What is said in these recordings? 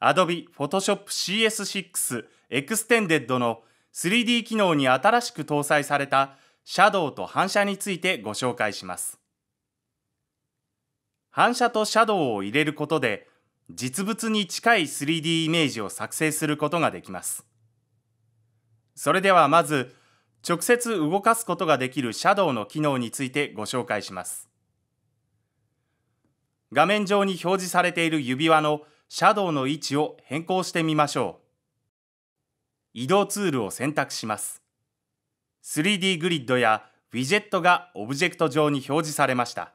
Adobe Photoshop CS6 Extended の 3D 機能に新しく搭載されたシャドウと反射についてご紹介します。反射とシャドウを入れることで実物に近い 3D イメージを作成することができます。それではまず直接動かすことができるシャドウの機能についてご紹介します。画面上に表示されている指輪のシャドウの位置を変更してみましょう。移動ツールを選択します。3D グリッドやウィジェットがオブジェクト上に表示されました。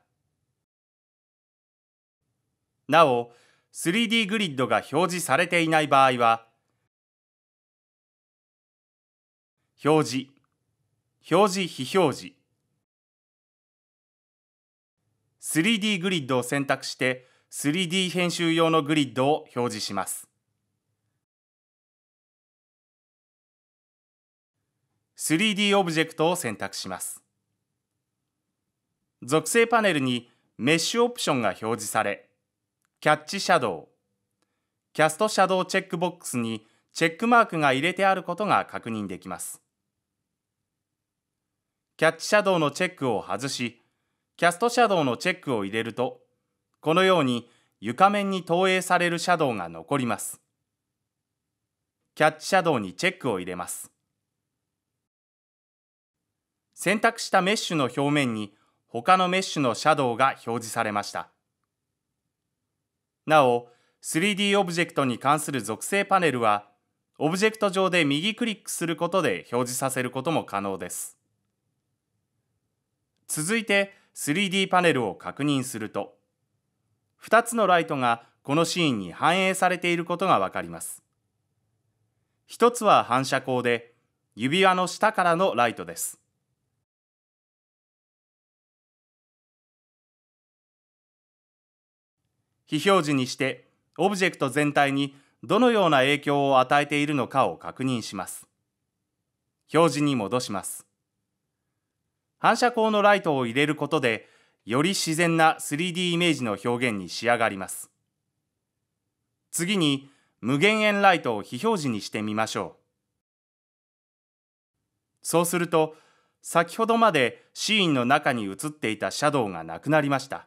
なお、3D グリッドが表示されていない場合は、表示、表示非表示、3D グリッドを選択して、3D 編集用のグリッドを表示します。3D オブジェクトを選択します。属性パネルにメッシュオプションが表示され、キャッチシャドウ、キャストシャドウチェックボックスにチェックマークが入れてあることが確認できます。キャッチシャドウのチェックを外し、キャストシャドウのチェックを入れると、このように床面に投影されるシャドウが残ります。キャッチシャドウにチェックを入れます。選択したメッシュの表面に他のメッシュのシャドウが表示されました。なお、3D オブジェクトに関する属性パネルは、オブジェクト上で右クリックすることで表示させることも可能です。続いて 3D パネルを確認すると、2つのライトがこのシーンに反映されていることがわかります。1つは反射光で、指輪の下からのライトです。非表示にして、オブジェクト全体にどのような影響を与えているのかを確認します。表示に戻します。反射光のライトを入れることで、より自然な 3D イメージの表現に仕上がります。次に無限円ライトを非表示にしてみましょう。そうすると先ほどまでシーンの中に映っていたシャドウがなくなりました。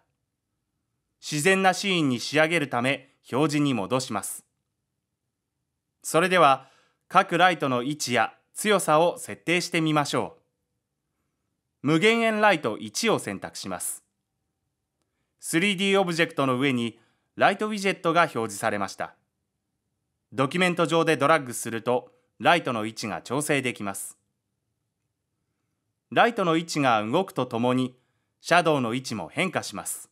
自然なシーンに仕上げるため表示に戻します。それでは各ライトの位置や強さを設定してみましょう。無限円ライト1を選択します。3D オブジェクトの上にライトウィジェットが表示されました。ドキュメント上でドラッグするとライトの位置が調整できます。ライトの位置が動くとともにシャドウの位置も変化します。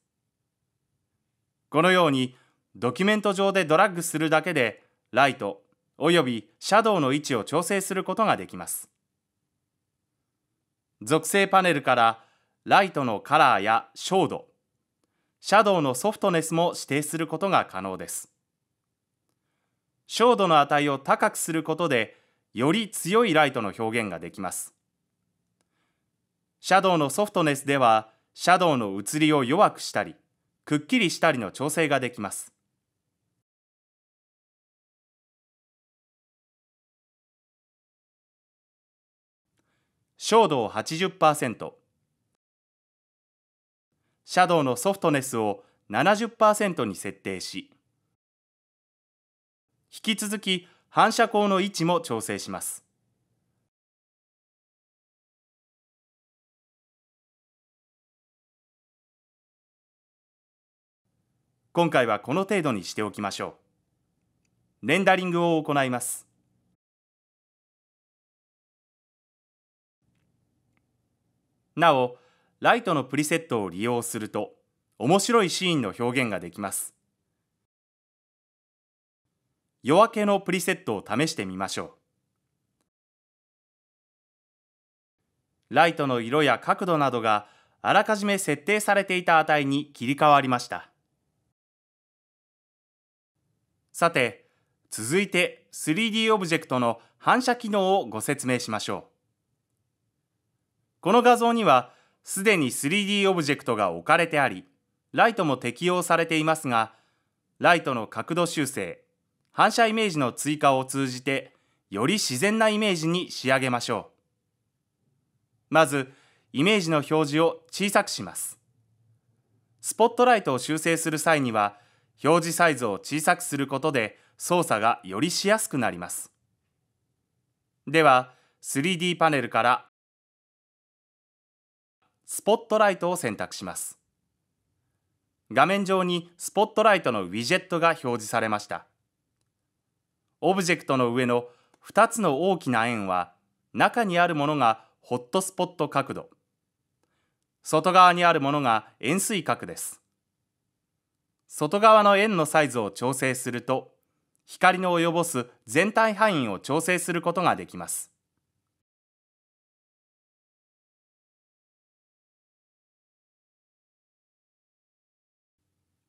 このようにドキュメント上でドラッグするだけでライトおよびシャドウの位置を調整することができます。属性パネルからライトのカラーや照度シャドウのソフトネスも指定することが可能です。照度の値を高くすることで、より強いライトの表現ができます。シャドウのソフトネスでは、シャドウの移りを弱くしたり、くっきりしたりの調整ができます。照度を80%、シャドウのソフトネスを70%に設定し引き続き反射光の位置も調整します今回はこの程度にしておきましょうレンダリングを行いますなおライトのプリセットを利用すると面白いシーンの表現ができます夜明けのプリセットを試してみましょうライトの色や角度などがあらかじめ設定されていた値に切り替わりましたさて続いて 3D オブジェクトの反射機能をご説明しましょうこの画像にはすでに 3D オブジェクトが置かれてありライトも適用されていますがライトの角度修正反射イメージの追加を通じてより自然なイメージに仕上げましょうまずイメージの表示を小さくしますスポットライトを修正する際には表示サイズを小さくすることで操作がよりしやすくなりますでは 3D パネルからスポットライトを選択します。画面上にスポットライトのウィジェットが表示されました。オブジェクトの上の2つの大きな円は中にあるものがホットスポット角度外側にあるものが円錐角です外側の円のサイズを調整すると光の及ぼす全体範囲を調整することができます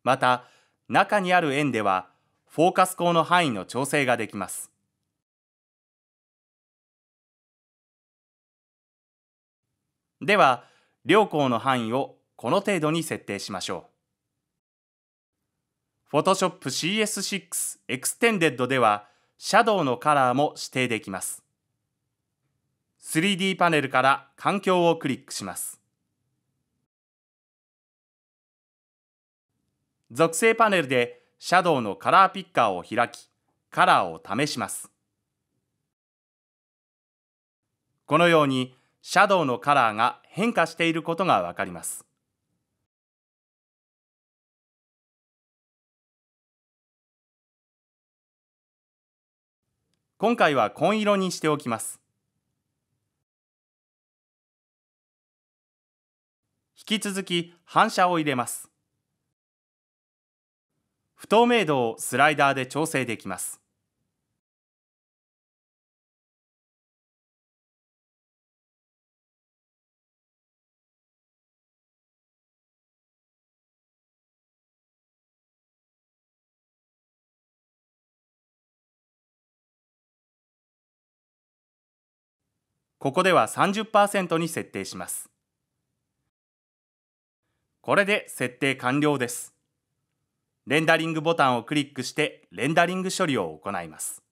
また中にある円ではフォーカス光の範囲の調整ができます。では両光の範囲をこの程度に設定しましょう。Photoshop CS6 Extended ではシャドウのカラーも指定できます。3D パネルから環境をクリックします。属性パネルでシャドウのカラーピッカーを開き、カラーを試します。このように、シャドウのカラーが変化していることがわかります。今回は紺色にしておきます。引き続き反射を入れます。不透明度をスライダーで調整できます。ここでは30%に設定します。これで設定完了です。レンダリングボタンをクリックしてレンダリング処理を行います